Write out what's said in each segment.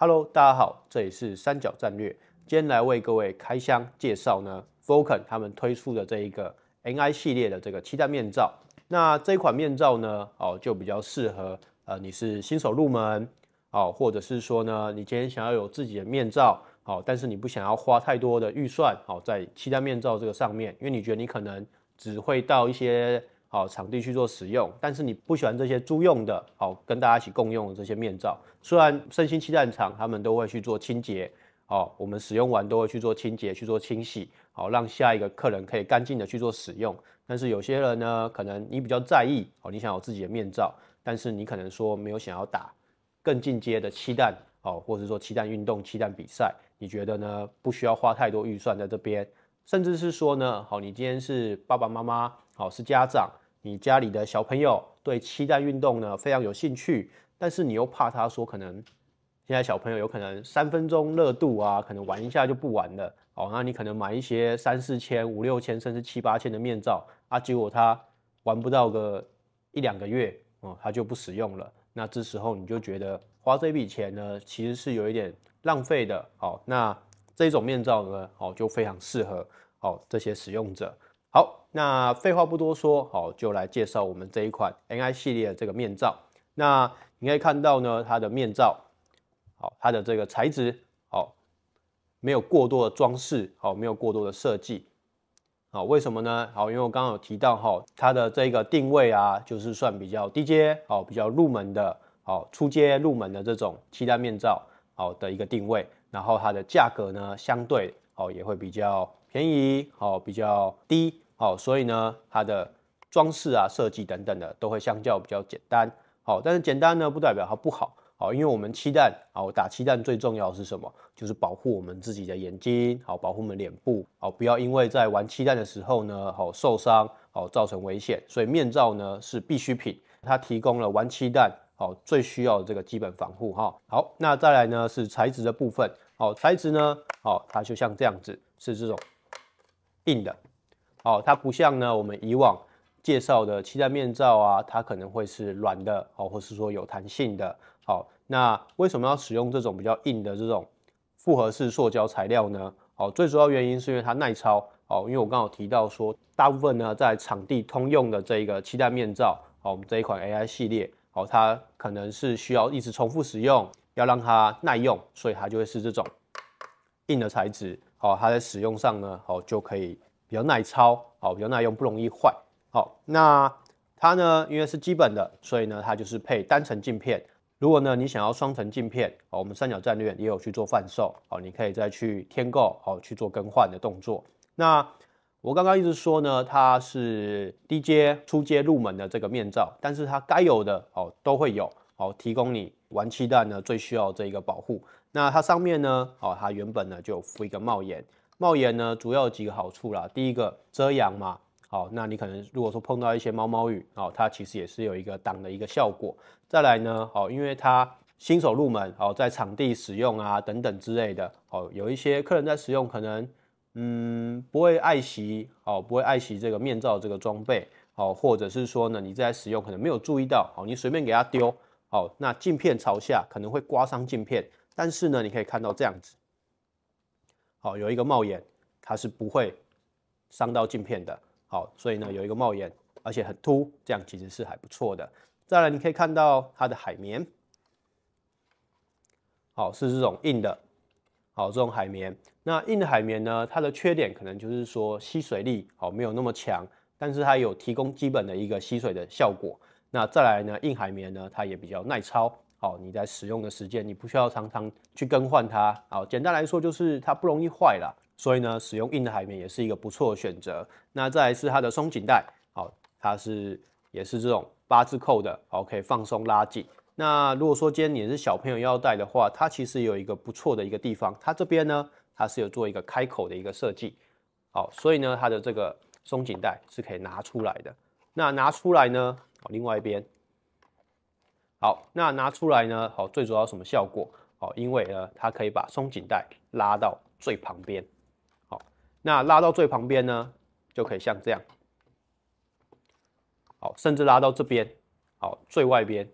Hello，大家好，这里是三角战略。今天来为各位开箱介绍呢，Volcan 他们推出的这一个 NI 系列的这个气弹面罩。那这一款面罩呢，哦，就比较适合呃，你是新手入门哦，或者是说呢，你今天想要有自己的面罩哦，但是你不想要花太多的预算哦，在气弹面罩这个上面，因为你觉得你可能只会到一些。好场地去做使用，但是你不喜欢这些租用的，好跟大家一起共用这些面罩。虽然身心气弹场他们都会去做清洁，哦，我们使用完都会去做清洁去做清洗，好让下一个客人可以干净的去做使用。但是有些人呢，可能你比较在意哦，你想有自己的面罩，但是你可能说没有想要打更进阶的气弹哦，或者说气弹运动、气弹比赛，你觉得呢？不需要花太多预算在这边。甚至是说呢，好，你今天是爸爸妈妈，好是家长，你家里的小朋友对期待运动呢非常有兴趣，但是你又怕他说可能现在小朋友有可能三分钟热度啊，可能玩一下就不玩了，哦，那你可能买一些三四千、五六千甚至七八千的面罩啊，结果他玩不到个一两个月哦，他就不使用了，那这时候你就觉得花这笔钱呢其实是有一点浪费的，好，那。这种面罩呢，哦，就非常适合哦这些使用者。好，那废话不多说，好，就来介绍我们这一款 NI 系列的这个面罩。那你可以看到呢，它的面罩，好，它的这个材质，好，没有过多的装饰，好，没有过多的设计，好，为什么呢？好，因为我刚刚有提到哈，它的这个定位啊，就是算比较低阶，哦，比较入门的，哦，初阶入门的这种气单面罩，哦的一个定位。然后它的价格呢，相对哦也会比较便宜，哦比较低，哦所以呢它的装饰啊、设计等等的都会相较比较简单，哦但是简单呢不代表它不好，哦因为我们期待哦打期待最重要是什么？就是保护我们自己的眼睛，好，保护我们脸部，哦不要因为在玩期待的时候呢，好受伤，好造成危险，所以面罩呢是必需品，它提供了玩漆弹好最需要的这个基本防护哈。好，那再来呢是材质的部分。哦，材质呢？哦，它就像这样子，是这种硬的。哦，它不像呢我们以往介绍的气弹面罩啊，它可能会是软的哦，或是说有弹性的。好，那为什么要使用这种比较硬的这种复合式塑胶材料呢？哦，最主要原因是因为它耐操。哦，因为我刚好提到说，大部分呢在场地通用的这个气弹面罩，哦，我们这一款 AI 系列，哦，它可能是需要一直重复使用。要让它耐用，所以它就会是这种硬的材质。哦，它在使用上呢，哦，就可以比较耐操，哦，比较耐用，不容易坏。好，那它呢，因为是基本的，所以呢，它就是配单层镜片。如果呢，你想要双层镜片，哦，我们三角战略也有去做贩售。哦，你可以再去添购，哦，去做更换的动作。那我刚刚一直说呢，它是低阶、初阶入门的这个面罩，但是它该有的哦都会有，哦，提供你。玩气弹呢，最需要这一个保护。那它上面呢，哦，它原本呢就有附一个帽檐。帽檐呢，主要有几个好处啦。第一个遮阳嘛，好，那你可能如果说碰到一些毛毛雨，哦，它其实也是有一个挡的一个效果。再来呢，哦，因为它新手入门，哦，在场地使用啊等等之类的，哦，有一些客人在使用，可能嗯不会爱惜，哦，不会爱惜这个面罩这个装备，哦，或者是说呢，你在使用可能没有注意到，哦，你随便给它丢。好，那镜片朝下可能会刮伤镜片，但是呢，你可以看到这样子，好，有一个帽檐，它是不会伤到镜片的。好，所以呢，有一个帽檐，而且很凸，这样其实是还不错的。再来，你可以看到它的海绵，好，是这种硬的，好，这种海绵。那硬的海绵呢，它的缺点可能就是说吸水力，好，没有那么强，但是它有提供基本的一个吸水的效果。那再来呢，硬海绵呢，它也比较耐操，好，你在使用的时间，你不需要常常去更换它，好，简单来说就是它不容易坏了，所以呢，使用硬的海绵也是一个不错的选择。那再来是它的松紧带，好，它是也是这种八字扣的，好，可以放松拉紧。那如果说今天你是小朋友要带的话，它其实有一个不错的一个地方，它这边呢，它是有做一个开口的一个设计，好，所以呢，它的这个松紧带是可以拿出来的。那拿出来呢？另外一边，好，那拿出来呢？好，最主要什么效果？好，因为呢，它可以把松紧带拉到最旁边，好，那拉到最旁边呢，就可以像这样，好，甚至拉到这边，好，最外边，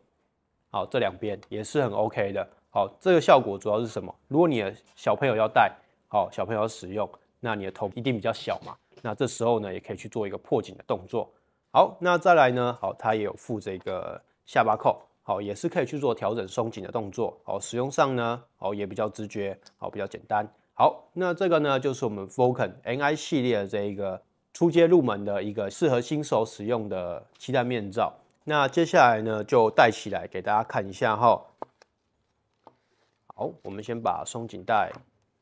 好，这两边也是很 OK 的。好，这个效果主要是什么？如果你的小朋友要戴，好，小朋友要使用，那你的头一定比较小嘛，那这时候呢，也可以去做一个破紧的动作。好，那再来呢？好，它也有附这个下巴扣，好，也是可以去做调整松紧的动作。好，使用上呢，哦，也比较直觉，好，比较简单。好，那这个呢，就是我们 Volkan NI 系列的这一个出街入门的一个适合新手使用的气弹面罩。那接下来呢，就戴起来给大家看一下哈。好，我们先把松紧带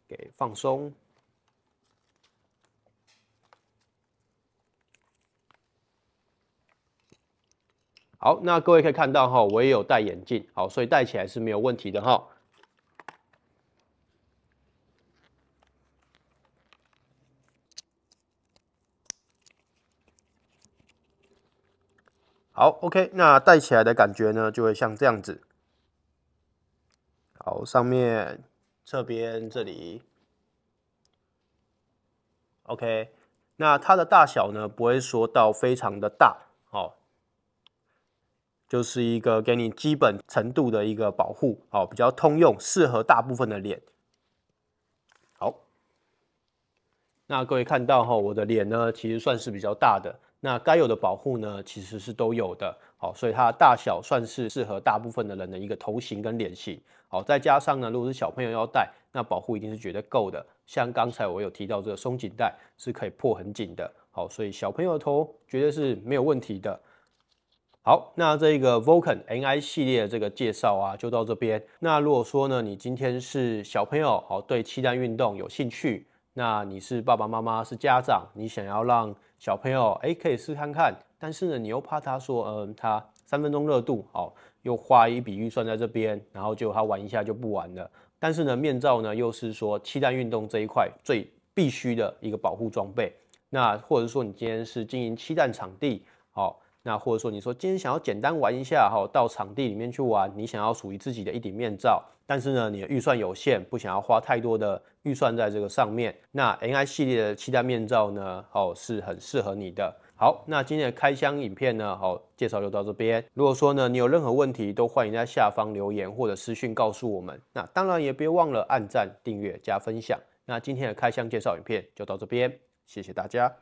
给放松。好，那各位可以看到哈，我也有戴眼镜，好，所以戴起来是没有问题的哈。好，OK，那戴起来的感觉呢，就会像这样子。好，上面、侧边这里，OK，那它的大小呢，不会说到非常的大，好。就是一个给你基本程度的一个保护哦，比较通用，适合大部分的脸。好，那各位看到哈，我的脸呢，其实算是比较大的，那该有的保护呢，其实是都有的。好，所以它大小算是适合大部分的人的一个头型跟脸型。好，再加上呢，如果是小朋友要戴，那保护一定是绝对够的。像刚才我有提到这个松紧带是可以破很紧的。好，所以小朋友的头绝对是没有问题的。好，那这个 Volcan Ni 系列的这个介绍啊，就到这边。那如果说呢，你今天是小朋友，好，对气弹运动有兴趣，那你是爸爸妈妈是家长，你想要让小朋友哎可以试看看，但是呢，你又怕他说，嗯，他三分钟热度，好，又花一笔预算在这边，然后就他玩一下就不玩了。但是呢，面罩呢又是说气弹运动这一块最必须的一个保护装备。那或者说你今天是经营气弹场地，好。那或者说你说今天想要简单玩一下哈，到场地里面去玩，你想要属于自己的一顶面罩，但是呢，你的预算有限，不想要花太多的预算在这个上面，那 N I 系列的气弹面罩呢，哦，是很适合你的。好，那今天的开箱影片呢，好介绍就到这边。如果说呢，你有任何问题，都欢迎在下方留言或者私信告诉我们。那当然也别忘了按赞、订阅、加分享。那今天的开箱介绍影片就到这边，谢谢大家。